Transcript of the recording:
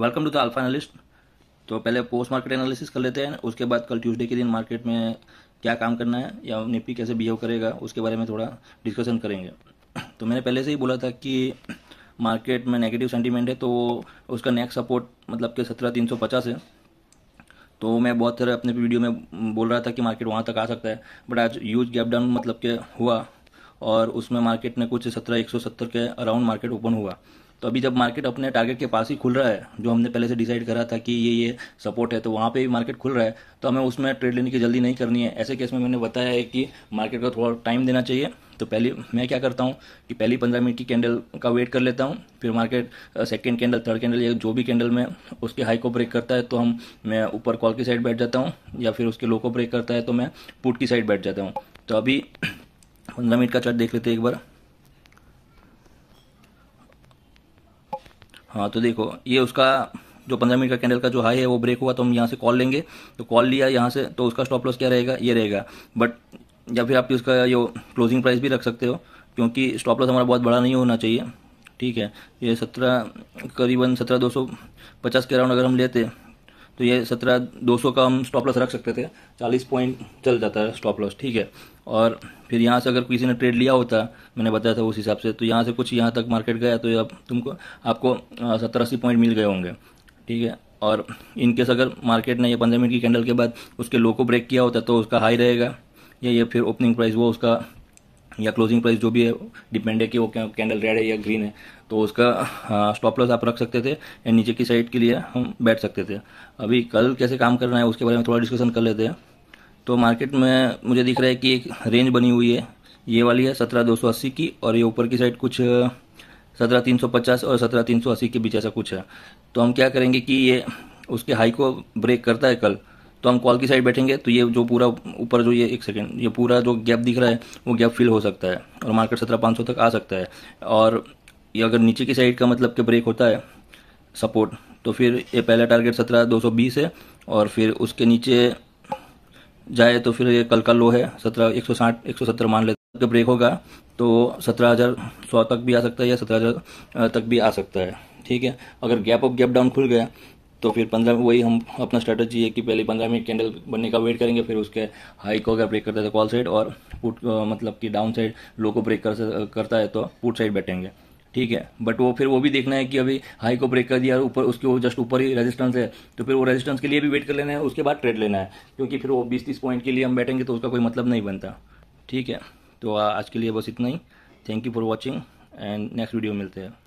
welcome to the Alpha analyst तो पहले post market analysis कर लेते हैं उसके बाद कल ट्यूसडे के दिन मार्केट में क्या काम करना है या निफ्टी कैसे बिहेव करेगा उसके बारे में थोड़ा डिस्कशन करेंगे तो मैंने पहले से ही बोला था कि मार्केट में नेगेटिव सेंटीमेंट है तो उसका नेक्स्ट सपोर्ट मतलब कि सत्रह तीन सौ पचास है तो मैं बहुत सारे अपने वीडियो में बोल रहा था कि मार्केट वहाँ तक आ सकता है बट आज यूज गैप डाउन मतलब के हुआ और उसमें मार्केट ने कुछ सत्रह एक सौ सत्तर के अराउंड मार्केट ओपन हुआ तो अभी जब मार्केट अपने टारगेट के पास ही खुल रहा है जो हमने पहले से डिसाइड करा था कि ये ये सपोर्ट है तो वहाँ पे भी मार्केट खुल रहा है तो हमें उसमें ट्रेड लेने की जल्दी नहीं करनी है ऐसे केस में मैंने बताया है कि मार्केट को थोड़ा टाइम देना चाहिए तो पहले मैं क्या करता हूँ कि पहली पंद्रह मिनट की कैंडल का वेट कर लेता हूँ फिर market second candle third candle या जो भी कैंडल में उसके हाई को ब्रेक करता है तो हम मैं ऊपर कॉल की साइड बैठ जाता हूँ या फिर उसके लो को ब्रेक करता है तो मैं पुट की साइड बैठ जाता हूँ तो अभी पंद्रह मिनट का चार्ट देख लेते हैं एक बार हाँ तो देखो ये उसका जो पंद्रह मिनट का कैंडल का जो हाई है वो ब्रेक हुआ तो हम यहाँ से कॉल लेंगे तो कॉल लिया यहाँ से तो उसका स्टॉप लॉस क्या रहेगा ये रहेगा बट या फिर आप इसका ये क्लोजिंग प्राइस भी रख सकते हो क्योंकि स्टॉप लॉस हमारा बहुत बड़ा नहीं होना चाहिए ठीक है ये सत्रह करीबन सत्रह दो सौ पचास के अराउंड अगर हम लेते तो ये सत्रह दो सौ का हम स्टॉप लॉस रख सकते थे चालीस पॉइंट चल जाता है स्टॉप लॉस ठीक है और फिर यहाँ से अगर किसी ने ट्रेड लिया होता मैंने बताया था उस हिसाब से तो यहाँ से कुछ यहाँ तक मार्केट गया तो अब तुमको आपको सत्तर अस्सी पॉइंट मिल गए होंगे ठीक है और इनकेस अगर मार्केट ने ये पंद्रह मिनट की कैंडल के बाद उसके लो को ब्रेक किया होता तो उसका हाई रहेगा या या फिर ओपनिंग प्राइस वो उसका या क्लोजिंग प्राइस जो भी है डिपेंड है कि वो कैंडल रेड है या ग्रीन है तो उसका स्टॉप हाँ, लॉस आप रख सकते थे या नीचे की साइड के लिए हम बैठ सकते थे अभी कल कैसे काम करना है उसके बारे में थोड़ा डिस्कशन कर लेते हैं तो मार्केट में मुझे दिख रहा है कि एक रेंज बनी हुई है ये वाली है सत्रह दो सौ अस्सी की और ये ऊपर की साइड कुछ सत्रह तीन सौ पचास और सत्रह तीन सौ अस्सी के बीच ऐसा कुछ है तो हम क्या करेंगे कि ये उसके हाई को ब्रेक करता है कल तो हम कॉल की साइड बैठेंगे तो ये जो पूरा ऊपर जो ये एक सेकेंड ये पूरा जो गैप दिख रहा है वो गैप फिल हो सकता है और मार्केट सत्रह पाँच सौ तक आ सकता है और ये अगर नीचे की साइड का मतलब कि ब्रेक होता है सपोर्ट तो फिर ये पहला टारगेट सत्रह दो सौ बीस है और फिर उसके नीचे जाए तो फिर ये कल का लो है सत्रह एक सौ साठ एक सौ सत्तर मान लेते हैं ब्रेक होगा तो सत्रह हज़ार सौ तक भी आ सकता है या सत्रह हज़ार तक भी आ सकता है ठीक है अगर गैप अप गैप डाउन खुल गया तो फिर पंद्रह वही हम अपना स्ट्रेटजी है कि पहले पंद्रह मिनट कैंडल बनने का वेट करेंगे फिर उसके हाई को अगर ब्रेक करता है तो कॉल साइड और पुट मतलब कि डाउन साइड लो को ब्रेक कर, करता है तो पुट साइड बैठेंगे ठीक है बट वो फिर वो भी देखना है कि अभी हाई को ब्रेक कर दिया ऊपर उसके वो जस्ट ऊपर ही रेजिस्टेंस है तो फिर वो रेजिस्टेंस के लिए भी वेट कर लेना है उसके बाद ट्रेड लेना है क्योंकि फिर वो बीस तीस पॉइंट के लिए हम बैठेंगे तो उसका कोई मतलब नहीं बनता ठीक है तो आज के लिए बस इतना ही thank you for watching and next video मिलते हैं